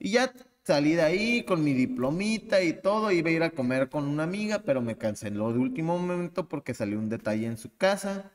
Y ya salí de ahí con mi diplomita y todo, iba a ir a comer con una amiga, pero me canceló de último momento porque salió un detalle en su casa.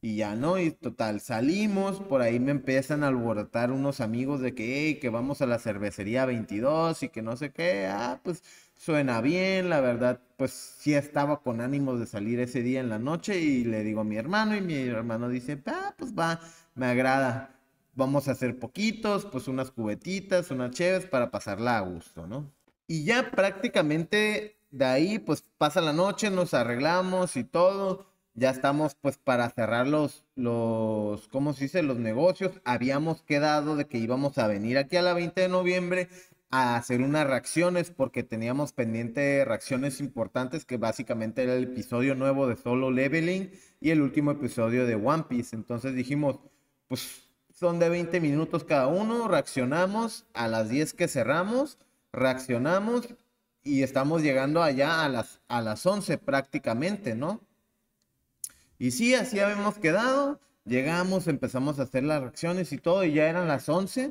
Y ya no, y total, salimos, por ahí me empiezan a alborotar unos amigos de que, hey, que vamos a la cervecería 22 y que no sé qué, ah, pues suena bien, la verdad, pues sí estaba con ánimos de salir ese día en la noche y le digo a mi hermano y mi hermano dice, ah, pues va, me agrada vamos a hacer poquitos, pues unas cubetitas, unas chéves para pasarla a gusto, ¿no? Y ya prácticamente de ahí, pues pasa la noche, nos arreglamos y todo. Ya estamos pues para cerrar los, los, ¿cómo se dice? Los negocios. Habíamos quedado de que íbamos a venir aquí a la 20 de noviembre a hacer unas reacciones porque teníamos pendiente reacciones importantes que básicamente era el episodio nuevo de Solo Leveling y el último episodio de One Piece. Entonces dijimos, pues son de 20 minutos cada uno, reaccionamos a las 10 que cerramos, reaccionamos y estamos llegando allá a las, a las 11 prácticamente, ¿no? Y sí, así habíamos quedado, llegamos, empezamos a hacer las reacciones y todo, y ya eran las 11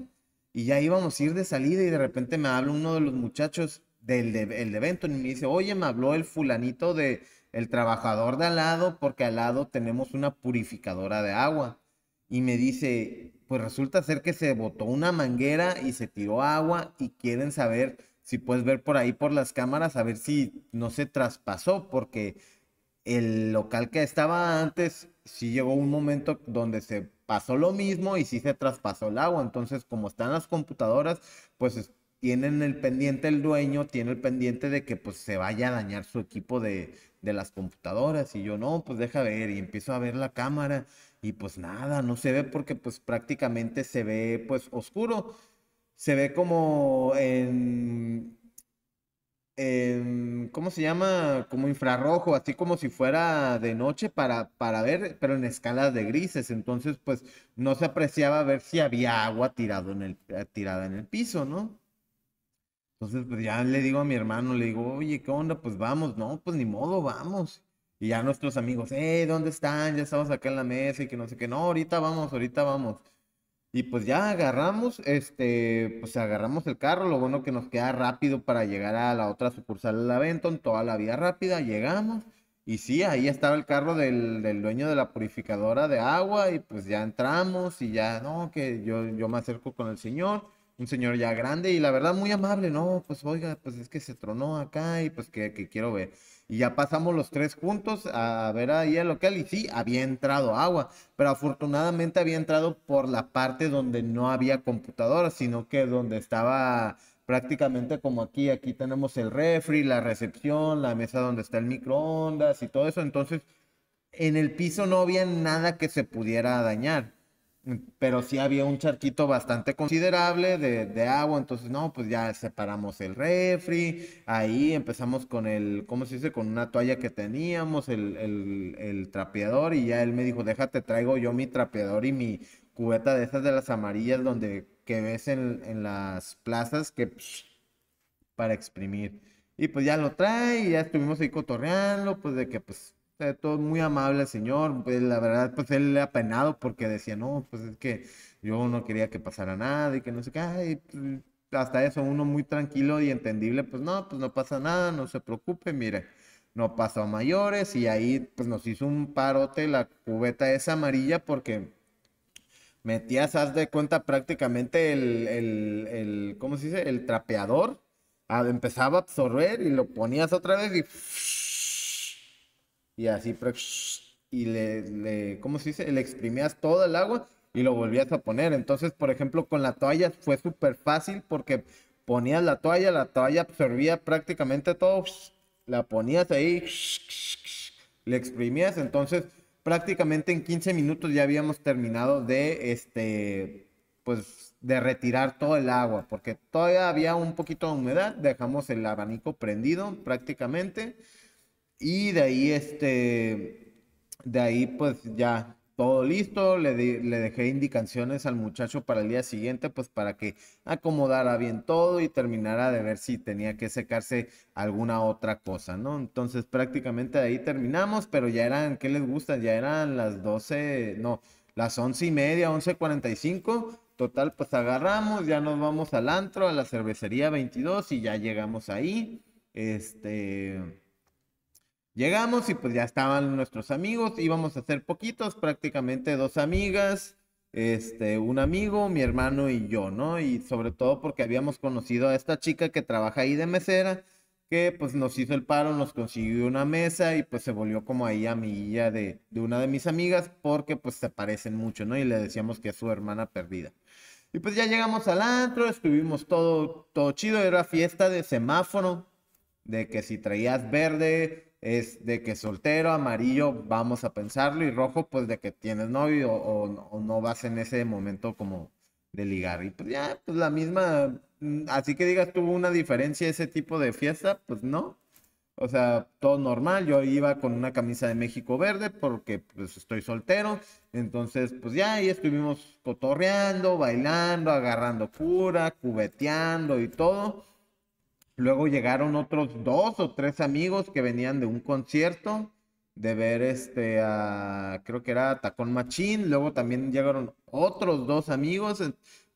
y ya íbamos a ir de salida y de repente me habla uno de los muchachos del del evento y me dice, oye, me habló el fulanito de el trabajador de al lado porque al lado tenemos una purificadora de agua y me dice, pues resulta ser que se botó una manguera y se tiró agua y quieren saber si puedes ver por ahí por las cámaras a ver si no se traspasó porque el local que estaba antes sí llegó un momento donde se pasó lo mismo y sí se traspasó el agua. Entonces, como están las computadoras, pues tienen el pendiente el dueño, tiene el pendiente de que pues se vaya a dañar su equipo de, de las computadoras. Y yo, no, pues deja ver. Y empiezo a ver la cámara y pues nada, no se ve porque pues prácticamente se ve pues oscuro. Se ve como en, ¿cómo se llama? Como infrarrojo, así como si fuera de noche para, para ver, pero en escalas de grises. Entonces pues no se apreciaba ver si había agua tirado en el, eh, tirada en el piso, ¿no? Entonces pues ya le digo a mi hermano, le digo, oye, ¿qué onda? Pues vamos, no, pues ni modo, vamos. Y ya nuestros amigos, eh, ¿dónde están? Ya estamos acá en la mesa y que no sé qué. No, ahorita vamos, ahorita vamos. Y pues ya agarramos, este, pues agarramos el carro. Lo bueno que nos queda rápido para llegar a la otra sucursal de la Benton, toda la vía rápida. Llegamos y sí, ahí estaba el carro del, del, dueño de la purificadora de agua y pues ya entramos y ya, no, que yo, yo me acerco con el señor un señor ya grande y la verdad muy amable, no, pues oiga, pues es que se tronó acá y pues que, quiero ver. Y ya pasamos los tres juntos a ver ahí el local y sí, había entrado agua, pero afortunadamente había entrado por la parte donde no había computadora, sino que donde estaba prácticamente como aquí, aquí tenemos el refri, la recepción, la mesa donde está el microondas y todo eso, entonces en el piso no había nada que se pudiera dañar pero sí había un charquito bastante considerable de, agua, entonces no, pues ya separamos el refri, ahí empezamos con el, ¿cómo se dice? Con una toalla que teníamos, el, el, el trapeador y ya él me dijo, déjate, traigo yo mi trapeador y mi cubeta de esas de las amarillas donde que ves en, las plazas que para exprimir. Y pues ya lo trae y ya estuvimos ahí cotorreando, pues de que pues todo muy amable el señor, pues, la verdad, pues él ha apenado porque decía, no, pues es que yo no quería que pasara nada y que no sé qué, pues, hasta eso, uno muy tranquilo y entendible, pues no, pues no pasa nada, no se preocupe, mire, no pasó a mayores y ahí pues nos hizo un parote la cubeta esa amarilla porque metías, haz de cuenta prácticamente el, el, ¿cómo se dice? El trapeador, ah, empezaba a absorber y lo ponías otra vez y y así, y le, le, ¿cómo se dice? Le exprimías todo el agua y lo volvías a poner. Entonces, por ejemplo, con la toalla fue súper fácil porque ponías la toalla, la toalla absorbía prácticamente todo, la ponías ahí, le exprimías, entonces prácticamente en 15 minutos ya habíamos terminado de este pues de retirar todo el agua porque todavía había un poquito de humedad dejamos el abanico prendido prácticamente y de ahí, este, de ahí pues ya todo listo, le, le dejé indicaciones al muchacho para el día siguiente, pues para que acomodara bien todo y terminara de ver si tenía que secarse alguna otra cosa, ¿no? Entonces prácticamente ahí terminamos, pero ya eran, ¿qué les gusta? Ya eran las 12, no, las once y media, 11.45. Total, pues agarramos, ya nos vamos al antro, a la cervecería 22 y ya llegamos ahí. Este Llegamos y pues ya estaban nuestros amigos, íbamos a ser poquitos, prácticamente dos amigas, este, un amigo, mi hermano y yo, ¿no? Y sobre todo porque habíamos conocido a esta chica que trabaja ahí de mesera, que pues nos hizo el paro, nos consiguió una mesa y pues se volvió como ahí amiguilla de, de una de mis amigas porque pues se parecen mucho, ¿no? Y le decíamos que es su hermana perdida. Y pues ya llegamos al antro, estuvimos todo, todo chido, era fiesta de semáforo, de que si traías verde, es de que soltero, amarillo, vamos a pensarlo, y rojo, pues de que tienes novio o, no vas en ese momento como de ligar. Y pues ya, pues la misma, mm, así que digas, tuvo una diferencia ese tipo de fiesta, pues no. O sea, todo normal. Yo iba con una camisa de México verde porque pues estoy soltero. Entonces, pues ya ahí estuvimos cotorreando, bailando, agarrando cura, cubeteando y todo. Luego llegaron otros dos o tres amigos que venían de un concierto, de ver este, a, creo que era Tacón Machín. Luego también llegaron otros dos amigos,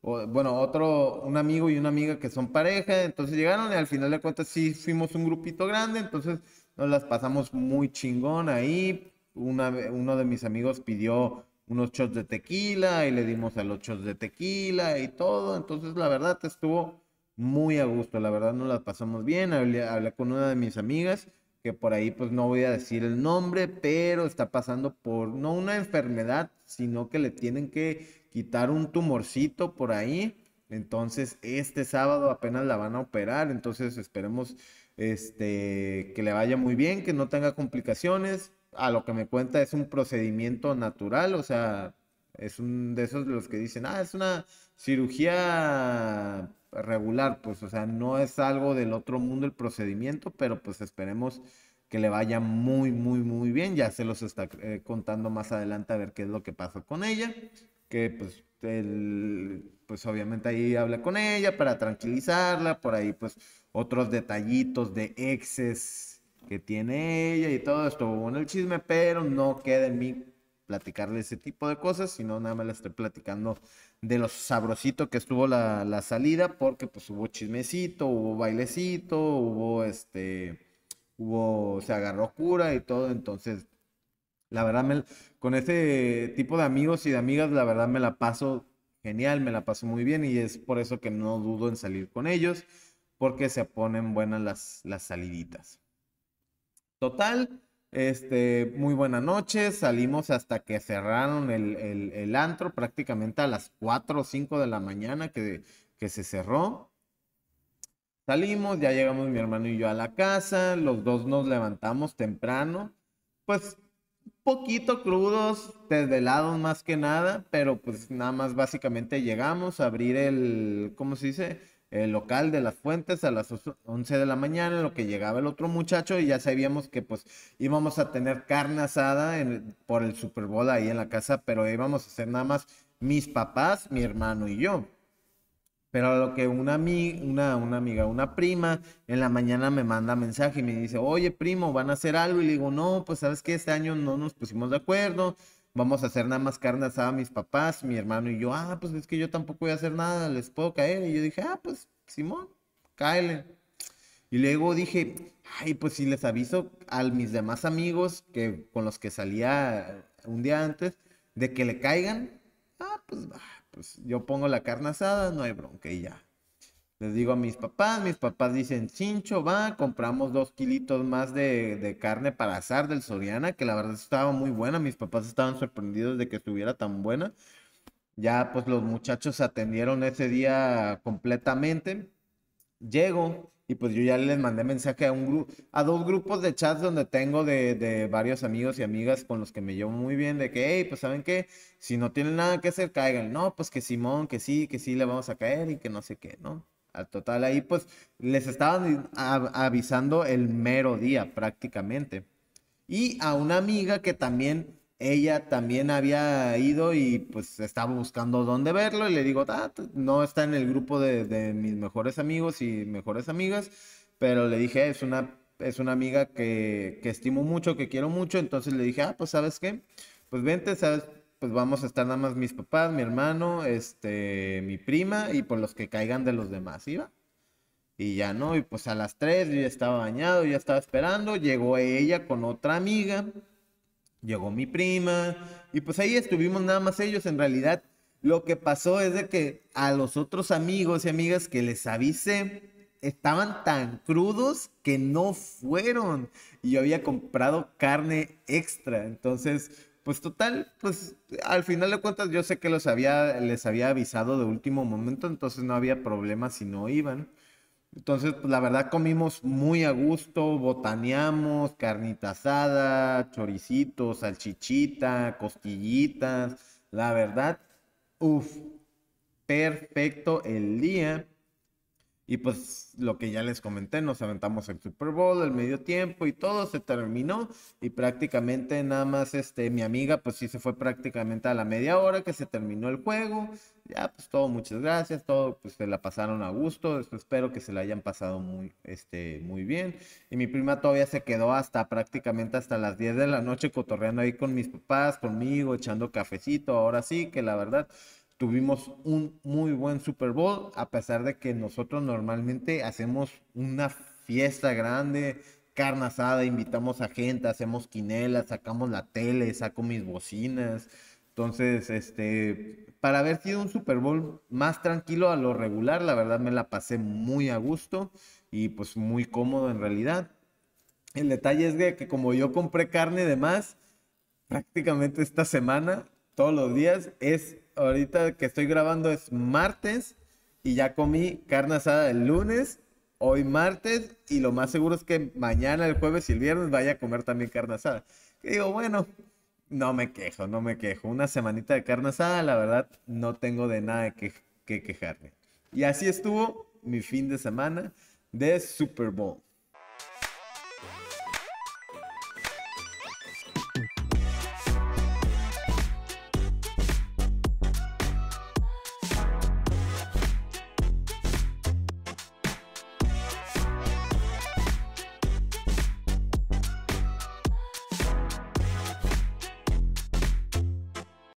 bueno, otro, un amigo y una amiga que son pareja. Entonces llegaron y al final de cuentas sí fuimos un grupito grande, entonces nos las pasamos muy chingón ahí. Una, uno de mis amigos pidió unos shots de tequila y le dimos a los shots de tequila y todo. Entonces, la verdad, estuvo muy a gusto, la verdad no la pasamos bien, hablé, con una de mis amigas que por ahí pues no voy a decir el nombre, pero está pasando por no una enfermedad, sino que le tienen que quitar un tumorcito por ahí. Entonces, este sábado apenas la van a operar, entonces esperemos este que le vaya muy bien, que no tenga complicaciones. A lo que me cuenta es un procedimiento natural, o sea, es un de esos de los que dicen, "Ah, es una cirugía regular, pues, o sea, no es algo del otro mundo el procedimiento, pero pues esperemos que le vaya muy, muy, muy bien. Ya se los está eh, contando más adelante a ver qué es lo que pasa con ella, que pues, pues obviamente ahí habla con ella para tranquilizarla, por ahí pues otros detallitos de exes que tiene ella y todo esto, bueno, el chisme, pero no queda en mí platicarle ese tipo de cosas, sino nada más le estoy platicando de lo sabrosito que estuvo la, salida, porque pues hubo chismecito, hubo bailecito, hubo este, hubo, se agarró cura y todo, entonces, la verdad, con ese tipo de amigos y de amigas, la verdad me la paso genial, me la paso muy bien y es por eso que no dudo en salir con ellos, porque se ponen buenas las, las saliditas. Total, este, muy buena noche. Salimos hasta que cerraron el, antro, prácticamente a las 4 o 5 de la mañana que, que se cerró. Salimos, ya llegamos mi hermano y yo a la casa, los dos nos levantamos temprano, pues poquito crudos, desvelados más que nada, pero pues nada más básicamente llegamos a abrir el, ¿cómo se dice? el local de las fuentes a las 11 de la mañana, en lo que llegaba el otro muchacho y ya sabíamos que pues íbamos a tener carne asada en, por el Super Bowl ahí en la casa, pero íbamos a hacer nada más mis papás, mi hermano y yo. Pero a lo que una, una, una amiga, una prima, en la mañana me manda mensaje y me dice, oye primo, ¿van a hacer algo? Y le digo, no, pues sabes que este año no nos pusimos de acuerdo, vamos a hacer nada más carne asada a mis papás, mi hermano y yo, ah, pues es que yo tampoco voy a hacer nada, les puedo caer. Y yo dije, ah, pues Simón, cáele. Y luego dije, ay, pues si les aviso a mis demás amigos que, con los que salía un día antes, de que le caigan, ah, pues, pues yo pongo la carne asada, no hay bronca y ya. Les digo a mis papás, mis papás dicen, Chincho, va, compramos dos kilitos más de, carne para asar del Soriana, que la verdad estaba muy buena, mis papás estaban sorprendidos de que estuviera tan buena. Ya pues los muchachos atendieron ese día completamente. Llego y pues yo ya les mandé mensaje a, un grupo, a dos grupos de chats donde tengo de, de, varios amigos y amigas con los que me llevo muy bien, de que, hey, pues saben qué, si no tienen nada que hacer, caigan. No, pues que Simón, que sí, que sí, le vamos a caer y que no sé qué, ¿no? total ahí pues les estaban avisando el mero día prácticamente. Y a una amiga que también, ella también había ido y pues estaba buscando dónde verlo y le digo, ah, no está en el grupo de, mis mejores amigos y mejores amigas, pero le dije, es una, es una amiga que, que estimo mucho, que quiero mucho, entonces le dije, ah, pues sabes qué, pues vente, sabes, pues vamos a estar nada más mis papás, mi hermano, este, mi prima y por pues, los que caigan de los demás, ¿iba? Y ya no, y pues a las tres yo ya estaba bañado, ya estaba esperando, llegó ella con otra amiga, llegó mi prima, y pues ahí estuvimos nada más ellos, en realidad lo que pasó es de que a los otros amigos y amigas que les avisé, estaban tan crudos que no fueron, y yo había comprado carne extra, entonces pues total, pues al final de cuentas yo sé que los había, les había avisado de último momento, entonces no había problema si no iban. Entonces, pues la verdad comimos muy a gusto, botaneamos, carnita asada, choricitos, salchichita, costillitas. La verdad, uff, perfecto el día. Y pues lo que ya les comenté, nos aventamos el Super Bowl, el medio tiempo y todo se terminó. Y prácticamente nada más este, mi amiga, pues sí se fue prácticamente a la media hora que se terminó el juego. Ya, pues todo, muchas gracias, todo, pues se la pasaron a gusto. espero que se la hayan pasado muy, este, muy bien. Y mi prima todavía se quedó hasta prácticamente hasta las 10 de la noche cotorreando ahí con mis papás, conmigo, echando cafecito. Ahora sí, que la verdad, tuvimos un muy buen Super Bowl, a pesar de que nosotros normalmente hacemos una fiesta grande, carne asada, invitamos a gente, hacemos quinelas, sacamos la tele, saco mis bocinas. Entonces, este, para haber sido un Super Bowl más tranquilo a lo regular, la verdad me la pasé muy a gusto y pues muy cómodo en realidad. El detalle es que como yo compré carne de más prácticamente esta semana, todos los días. Es ahorita que estoy grabando es martes y ya comí carne asada el lunes, hoy martes y lo más seguro es que mañana, el jueves y el viernes vaya a comer también carne asada. Que digo, bueno, no me quejo, no me quejo. Una semanita de carne asada, la verdad, no tengo de nada que, que quejarme. Y así estuvo mi fin de semana de Super Bowl.